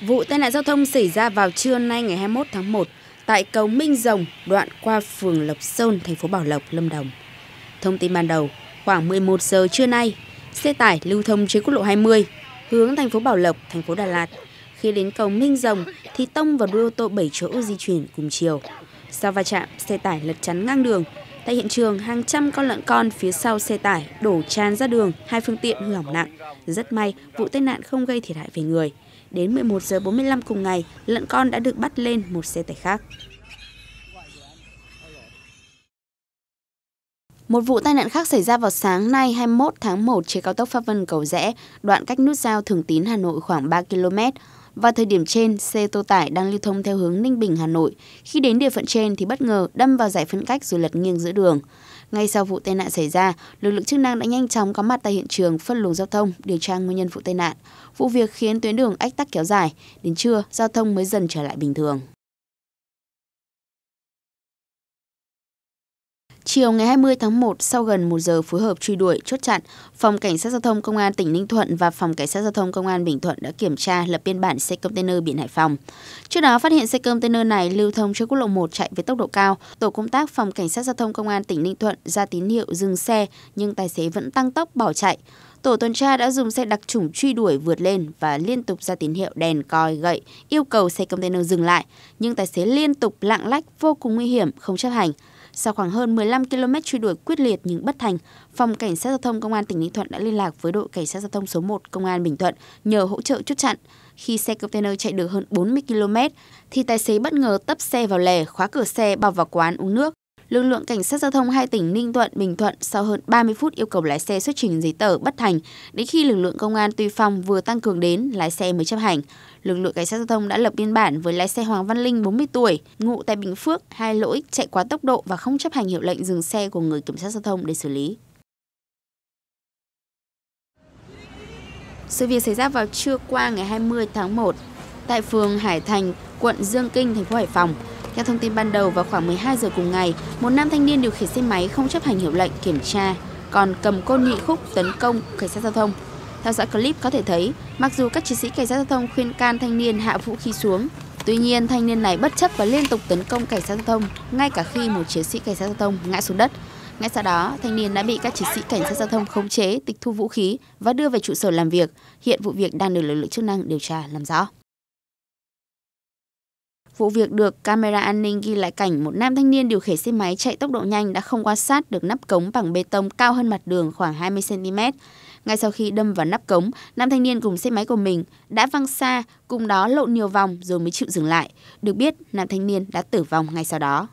Vụ tai nạn giao thông xảy ra vào trưa nay ngày 21 tháng 1 tại cầu Minh Rồng, đoạn qua phường Lộc Sơn, thành phố Bảo Lộc, Lâm Đồng. Thông tin ban đầu, khoảng 11 giờ trưa nay, xe tải lưu thông trên quốc lộ 20 hướng thành phố Bảo Lộc, thành phố Đà Lạt. Khi đến cầu Minh Rồng thì tông vào đuôi ô tô 7 chỗ di chuyển cùng chiều. Sau va chạm, xe tải lật chắn ngang đường. Tại hiện trường, hàng trăm con lợn con phía sau xe tải đổ tràn ra đường, hai phương tiện hư hỏng nặng. Rất may, vụ tai nạn không gây thiệt hại về người. Đến 11 giờ 45 cùng ngày, lợn con đã được bắt lên một xe tải khác. Một vụ tai nạn khác xảy ra vào sáng nay 21 tháng 1 trên cao tốc Pháp Vân Cầu Rẽ, đoạn cách nút giao Thường Tín Hà Nội khoảng 3 km. Vào thời điểm trên, xe tô tải đang lưu thông theo hướng Ninh Bình Hà Nội. Khi đến địa phận trên thì bất ngờ đâm vào giải phân cách rồi lật nghiêng giữa đường. Ngay sau vụ tai nạn xảy ra, lực lượng chức năng đã nhanh chóng có mặt tại hiện trường phân luồng giao thông, điều tra nguyên nhân vụ tai nạn. Vụ việc khiến tuyến đường ách tắc kéo dài, đến trưa giao thông mới dần trở lại bình thường. Chiều ngày 20 tháng 1, sau gần 1 giờ phối hợp truy đuổi, chốt chặn, Phòng Cảnh sát Giao thông Công an tỉnh Ninh Thuận và Phòng Cảnh sát Giao thông Công an Bình Thuận đã kiểm tra lập biên bản xe container biển Hải Phòng. Trước đó phát hiện xe container này lưu thông trên quốc lộ 1 chạy với tốc độ cao. Tổ công tác Phòng Cảnh sát Giao thông Công an tỉnh Ninh Thuận ra tín hiệu dừng xe nhưng tài xế vẫn tăng tốc bỏ chạy. Tổ tuần tra đã dùng xe đặc chủng truy đuổi vượt lên và liên tục ra tín hiệu đèn còi gậy yêu cầu xe container dừng lại, nhưng tài xế liên tục lạng lách vô cùng nguy hiểm không chấp hành. Sau khoảng hơn 15 km truy đuổi quyết liệt nhưng bất thành, phòng cảnh sát giao thông công an tỉnh Ninh Thuận đã liên lạc với đội cảnh sát giao thông số 1 công an Bình Thuận nhờ hỗ trợ chốt chặn. Khi xe container chạy được hơn 40 km thì tài xế bất ngờ tấp xe vào lề, khóa cửa xe, bảo vào quán uống nước lực lượng cảnh sát giao thông hai tỉnh Ninh Thuận, Bình Thuận sau hơn 30 phút yêu cầu lái xe xuất trình giấy tờ bất thành, đến khi lực lượng công an Tuy Phong vừa tăng cường đến, lái xe mới chấp hành. Lực lượng cảnh sát giao thông đã lập biên bản với lái xe Hoàng Văn Linh 40 tuổi, ngụ tại Bình Phước, hai lỗi chạy quá tốc độ và không chấp hành hiệu lệnh dừng xe của người kiểm sát giao thông để xử lý. Sự việc xảy ra vào trưa qua ngày 20 tháng 1 tại phường Hải Thành, quận Dương Kinh, thành phố Hải Phòng. Theo thông tin ban đầu, vào khoảng 12 giờ cùng ngày, một nam thanh niên điều khiển xe máy không chấp hành hiệu lệnh kiểm tra, còn cầm côn nhị khúc tấn công cảnh sát giao thông. Theo dõi clip có thể thấy, mặc dù các chiến sĩ cảnh sát giao thông khuyên can thanh niên hạ vũ khí xuống, tuy nhiên thanh niên này bất chấp và liên tục tấn công cảnh sát giao thông ngay cả khi một chiến sĩ cảnh sát giao thông ngã xuống đất. Ngay sau đó, thanh niên đã bị các chiến sĩ cảnh sát giao thông khống chế, tịch thu vũ khí và đưa về trụ sở làm việc. Hiện vụ việc đang được lực lượng chức năng điều tra làm rõ. Vụ việc được camera an ninh ghi lại cảnh một nam thanh niên điều khiển xe máy chạy tốc độ nhanh đã không quan sát được nắp cống bằng bê tông cao hơn mặt đường khoảng 20cm. Ngay sau khi đâm vào nắp cống, nam thanh niên cùng xe máy của mình đã văng xa, cùng đó lộn nhiều vòng rồi mới chịu dừng lại. Được biết, nam thanh niên đã tử vong ngay sau đó.